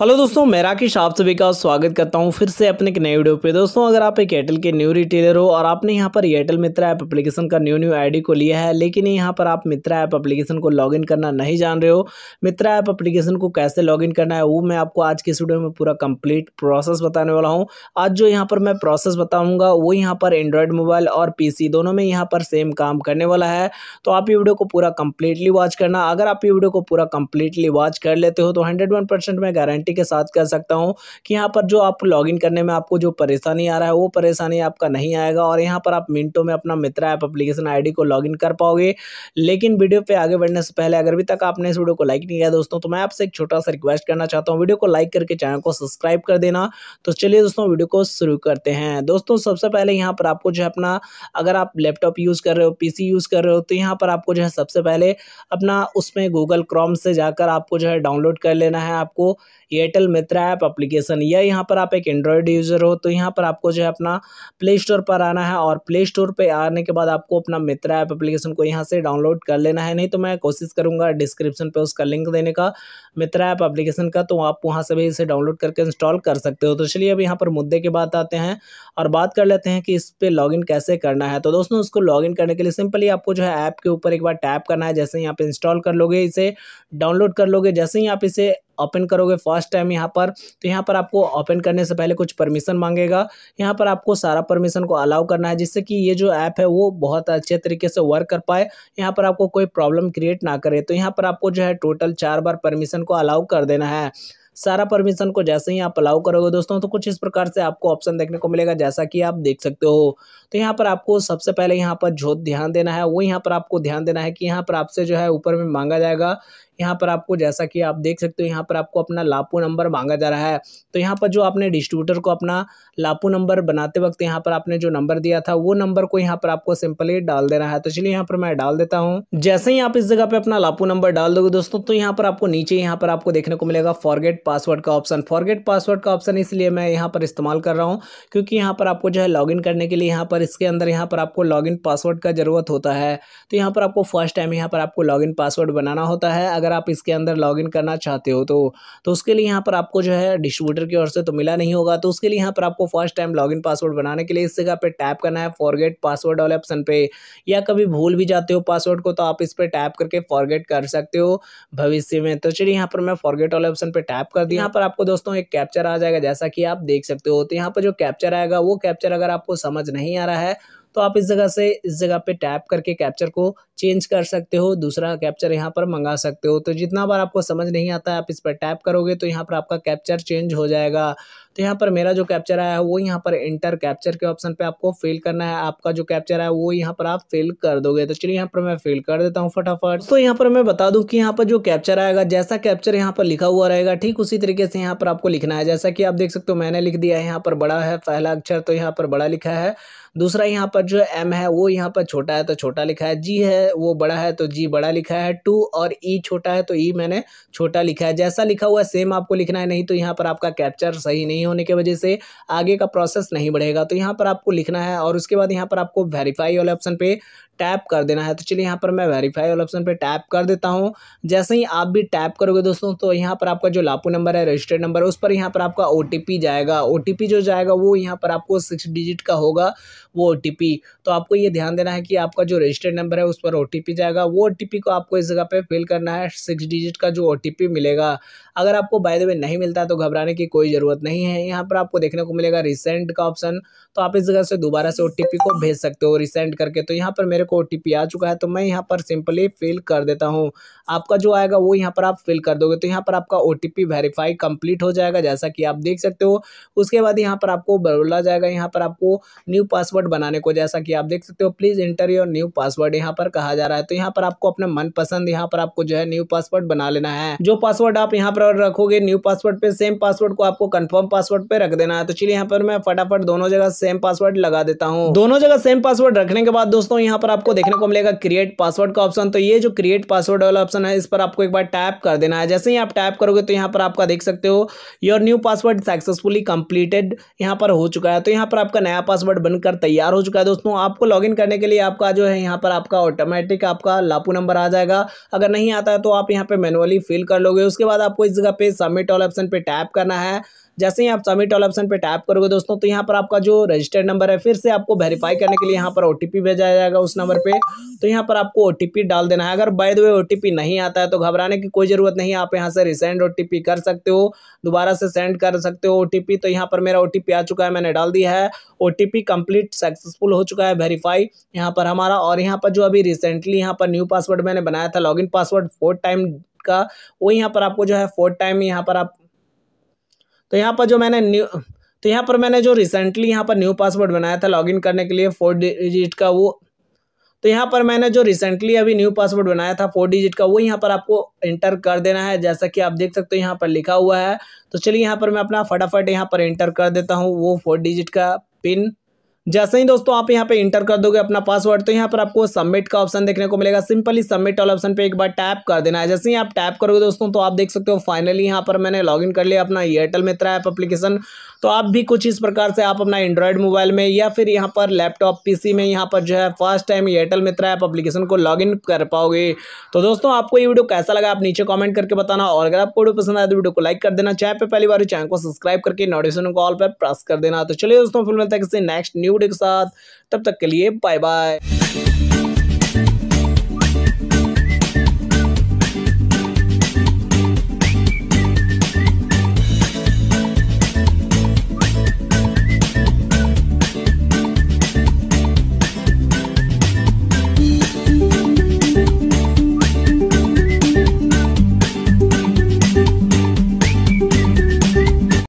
hello दोस्तों मैं राकेश आप सभी का स्वागत करता हूं फिर से अपने एक नए वीडियो पे दोस्तों अगर आप एक एयरटेल के न्यू रिटेलर हो और आपने यहां पर एयरटेल मित्रा ऐप एप्लीकेशन का न्यू न्यू आईडी को लिया है लेकिन यहां पर आप मित्रा ऐप एप्लीकेशन को लॉगिन करना नहीं जान रहे हो मित्रा ऐप एप्लीकेशन को कैसे लॉग करना है वो मैं आपको आज के स्टूडियो में पूरा कम्प्लीट प्रोसेस बताने वाला हूँ आज जो यहाँ पर मैं प्रोसेस बताऊँगा वो यहाँ पर एंड्रॉयड मोबाइल और पी दोनों में यहाँ पर सेम काम करने वाला है तो आप ये वीडियो को पूरा कम्प्लीटली वॉच करना अगर आप ये वीडियो को पूरा कम्प्लीटली वॉच कर लेते हो तो हंड्रेड मैं गारंटी गारंटी के साथ कह सकता हूँ कि यहाँ पर जो आप लॉगिन करने में आपको जो परेशानी आ रहा है वो परेशानी आपका नहीं आएगा और यहाँ पर आप मिनटों में अपना मित्रा ऐप अप्लीकेशन आई को लॉगिन कर पाओगे लेकिन वीडियो पर आगे बढ़ने से पहले अगर अभी तक आपने इस वीडियो को लाइक नहीं किया दोस्तों तो मैं आपसे एक छोटा सा रिक्वेस्ट करना चाहता हूँ वीडियो को लाइक करके चैनल को सब्सक्राइब कर देना तो चलिए दोस्तों वीडियो को शुरू करते हैं दोस्तों सबसे पहले यहाँ पर आपको जो है अपना अगर आप लैपटॉप यूज़ कर रहे हो पीसी यूज़ कर रहे हो तो यहाँ पर आपको जो है सबसे पहले अपना उसमें गूगल क्रोम से जाकर आपको जो है डाउनलोड कर लेना है आपको ये एयरटेल मित्र ऐप अप्लीकेशन या यहाँ पर आप एक एंड्रॉयड यूज़र हो तो यहाँ पर आपको जो है अपना प्ले स्टोर पर आना है और प्ले स्टोर पर आने के बाद आपको अपना मित्र ऐप अप्लीकेशन को यहाँ से डाउनलोड कर लेना है नहीं तो मैं कोशिश करूँगा डिस्क्रिप्शन पर उसका लिंक देने का मित्र ऐप अप्लीकेशन का तो आप वहाँ से भी इसे डाउनलोड करके इंस्टॉल कर सकते हो तो चलिए अब यहाँ पर मुद्दे की बात आते हैं और बात कर लेते हैं कि इस पर लॉगिन कैसे करना है तो दोस्तों उसको लॉगिन करने के लिए सिंपली आपको जो है ऐप के ऊपर एक बार टैप करना है जैसे ही आप इंस्टॉल कर लोगे इसे डाउनलोड कर लोगे जैसे ही आप इसे ओपन करोगे फर्स्ट टाइम यहाँ पर तो यहाँ पर आपको ओपन करने से पहले कुछ परमिशन मांगेगा यहाँ पर आपको सारा परमिशन को अलाउ करना है जिससे कि ये जो ऐप है वो बहुत अच्छे तरीके से वर्क कर पाए यहाँ पर आपको कोई प्रॉब्लम क्रिएट ना करे तो यहाँ पर आपको जो है टोटल चार बार परमिशन को अलाउ कर देना है सारा परमिशन को जैसे ही आप अलाउ करोगे दोस्तों तो कुछ इस प्रकार से आपको ऑप्शन देखने को मिलेगा जैसा कि आप देख सकते हो तो यहाँ पर आपको सबसे पहले यहाँ पर जो ध्यान देना है वो यहाँ पर आपको ध्यान देना है कि यहाँ पर आपसे जो है ऊपर में मांगा जाएगा यहाँ पर आपको जैसा कि आप देख सकते हो यहाँ पर आपको अपना लापो नंबर मांगा जा रहा है तो यहाँ पर जो आपने डिस्ट्रीब्यूटर को अपना लापो नंबर बनाते वक्त यहाँ पर आपने जो नंबर दिया था वो नंबर को यहाँ पर आपको सिंपली डाल देना है तो चलिए यहाँ पर मैं डाल देता हूँ जैसे ही आप इस जगह पर अपना लापो नंबर डाल दोगे दोस्तों तो यहाँ पर आपको नीचे यहाँ पर आपको देखने को मिलेगा फॉरगेट पासवर्ड का ऑप्शन फॉरगेट पासवर्ड का ऑप्शन इसलिए मैं यहाँ पर इस्तेमाल कर रहा हूँ क्योंकि यहाँ पर आपको जो है लॉग करने के लिए यहाँ पर इसके अंदर यहाँ पर आपको लॉगिन पासवर्ड का जरूरत होता है तो यहाँ पर आपको फर्स्ट टाइम यहाँ पर आपको लॉग पासवर्ड बनाना होता है अगर अगर आप इसके अंदर लॉगिन करना चाहते हो तो तो उसके लिए यहाँ पर आपको जो है डिस्ट्रीब्यूटर की ओर से तो मिला नहीं होगा तो उसके लिए यहाँ पर आपको फर्स्ट टाइम लॉगिन पासवर्ड बनाने के लिए इस जगह पर टैप करना है फॉरगेट पासवर्ड वाले ऑप्शन पे या कभी भूल भी जाते हो पासवर्ड को तो आप इस पर टैप करके फॉरगेट कर सकते हो भविष्य में तो चलिए यहाँ पर मैं फॉरगेट वाले ऑप्शन पर टैप कर दिया यहाँ पर आपको दोस्तों एक कैप्चर आ जाएगा जैसा कि आप देख सकते हो तो यहाँ पर जो कैप्चर आएगा वो कैप्चर अगर आपको समझ नहीं आ रहा है तो आप इस जगह से इस जगह पे टैप करके कैप्चर को चेंज कर सकते हो दूसरा कैप्चर यहाँ पर मंगा सकते हो तो जितना बार आपको समझ नहीं आता है आप इस पर टैप करोगे तो यहाँ पर आपका कैप्चर चेंज हो जाएगा तो यहाँ पर मेरा जो कैप्चर आया है वो यहाँ पर इंटर कैप्चर के ऑप्शन पर आपको फिल करना है आपका जो कैप्चर है वो यहाँ पर आप फिल कर दोगे तो चलिए यहाँ पर मैं फिल कर देता हूँ फटाफट तो यहाँ पर मैं बता दूँ कि यहाँ पर जो कैप्चर आएगा जैसा कैप्चर यहाँ पर लिखा हुआ रहेगा ठीक उसी तरीके से यहाँ पर आपको लिखना है जैसा कि आप देख सकते हो मैंने लिख दिया है यहाँ पर बड़ा है पहला अक्षर तो यहाँ पर बड़ा लिखा है दूसरा यहाँ पर जो एम है वो यहाँ पर छोटा है तो छोटा लिखा है जी है वो बड़ा है तो जी बड़ा लिखा है टू और ई छोटा है तो ई मैंने छोटा लिखा है जैसा लिखा हुआ है सेम आपको लिखना है नहीं तो यहाँ पर आपका कैप्चर सही नहीं नहीं होने की वजह से आगे का प्रोसेस नहीं बढ़ेगा तो यहाँ पर आपको लिखना है और उसके बाद यहाँ पर आपको वेरीफाई वाले ऑप्शन पर टैप कर देना है तो चलिए यहाँ पर मैं वेरीफाई वाले ऑप्शन पर टैप कर देता हूँ जैसे ही आप भी टैप करोगे दोस्तों तो यहाँ पर आपका जो लापू नंबर है रजिस्टर्ड नंबर उस पर यहाँ पर आपका ओ जाएगा ओ जो जाएगा वो यहाँ पर आपको सिक्स डिजिट का होगा वो ओ तो आपको ये ध्यान देना है कि आपका जो रजिस्टर्ड नंबर है उस पर ओ जाएगा वो ओ को आपको इस जगह पर फिल करना है सिक्स डिजिट का जो ओ मिलेगा अगर आपको बाय द वे नहीं मिलता तो घबराने की कोई ज़रूरत नहीं है है यहाँ पर आपको देखने को मिलेगा रिसेंट का ऑप्शन तो आप इस जगह से दोबारा से ओ को भेज सकते हो रिसेंट करके तो यहाँ पर मेरे को ओ आ चुका है तो मैं यहाँ पर सिंपली फिल कर देता हूँ आपका जो आएगा वो यहाँ पर आप फिल कर दोगे तो यहाँ पर आपका ओ वेरीफाई कंप्लीट हो जाएगा जैसा कि आप देख सकते हो उसके बाद यहाँ पर आपको बोला जाएगा यहाँ पर आपको न्यू पासवर्ड बनाने को जैसा कि आप देख सकते हो please enter your new password यहाँ पर कहा जा रहा है तो यहाँ पर आपको अपने मनपसंद यहाँ पर आपको जो है न्यू पासवर्ड बना लेना है जो पासवर्ड आप यहाँ पर रखोगे न्यू पासवर्ड पर सेम पासवर्ड को आपको कन्फर्म पासवर्ड पे रख देना है तो चलिए यहाँ पर मैं फटाफट दोनों जगह सेम पासवर्ड लगा देता हूँ दोनों जगह सेम पासवर्ड रखने के बाद दोस्तों यहाँ पर आपको देखने को मिलेगा क्रिएट पासवर्ड का ऑप्शन तो ये जो क्रिएट पासवर्ड वाला ऑप्शन है इस पर आपको एक बार टैप कर देना है जैसे ही आप टैप करोगे तो यहाँ पर आपका देख सकते हो your new password successfully completed यहाँ पर हो चुका है तो यहाँ पर आपका नया पासवर्ड बनकर तैयार हो चुका है दोस्तों आपको लॉग करने के लिए आपका जो है यहाँ पर आपका ऑटोमेटिक आपका लापू नंबर आ जाएगा अगर नहीं आता है तो आप यहाँ पे मैनुअली फिल कर लोगे उसके बाद आपको इस जगह पे सबमिट ऑल ऑप्शन पे टैप करना है जैसे ही आप सबमिट ऑल ऑप्शन पर टैप करोगे दोस्तों तो यहाँ पर आपका जो रजिस्टर्ड नंबर है फिर से आपको वेरीफाई करने के लिए यहाँ पर ओ भेजा जाएगा उस नंबर पर तो यहाँ पर आपको ओ डाल देना है अगर बाय द वे ओ नहीं आता है तो घबराने की कोई ज़रूरत नहीं आप यहाँ से रिसेंड ओ कर सकते हो दोबारा से सेंड कर सकते हो ओ तो यहाँ पर मेरा ओ आ चुका है मैंने डाल दिया है ओ कंप्लीट सक्सेसफुल हो चुका है वेरीफाई यहाँ पर हमारा और यहाँ पर जो अभी रिसेंटली यहाँ पर न्यू पासवर्ड मैंने बनाया था लॉगिन पासवर्ड फोर्थ टाइम का वो यहाँ पर आपको जो है फोर्थ टाइम यहाँ पर आप तो यहाँ पर जो मैंने न्यू तो यहाँ पर मैंने जो रिसेंटली यहाँ पर न्यू पासवर्ड बनाया था लॉगिन करने के लिए फोर डिजिट का वो तो यहाँ पर मैंने जो रिसेंटली अभी न्यू पासवर्ड बनाया था फोर डिजिट का वो यहाँ पर आपको इंटर कर देना है जैसा कि आप देख सकते हो यहाँ पर लिखा हुआ है तो चलिए यहाँ पर मैं अपना फटाफट यहाँ पर इंटर कर देता हूँ वो फोर डिजिट का पिन जैसे ही दोस्तों आप यहाँ पे इंटर कर दोगे अपना पासवर्ड तो यहाँ पर आपको सबमिट का ऑप्शन देखने को मिलेगा सिंपली सबमिट वाले ऑप्शन पे एक बार टैप कर देना है जैसे ही आप टैप करोगे दोस्तों तो आप देख सकते हो फाइनली यहाँ पर मैंने लॉगिन कर लिया अपना एयरटेल मित्र ऐप एप्लीकेशन तो आप भी कुछ इस प्रकार से आप अपना एंड्रॉयड मोबाइल में या फिर यहाँ पर लैपटॉप पीसी में यहाँ पर जो है first time Airtel Mitra app application को लॉग कर पाओगे तो दोस्तों आपको ये वीडियो कैसा लगा आप नीचे कॉमेंट करके बताना और अगर आपको वीडियो पसंद आए तो वीडियो को लाइक कर देना चाहे पर पहली बार चैनल को सब्सक्राइब करके नोटिफिकेशन को ऑल पर प्रेस कर देना तो चलिए दोस्तों फिर मिलता है किसी नेक्स्ट न्यू वीडियो के साथ तब तक के लिए बाय बाय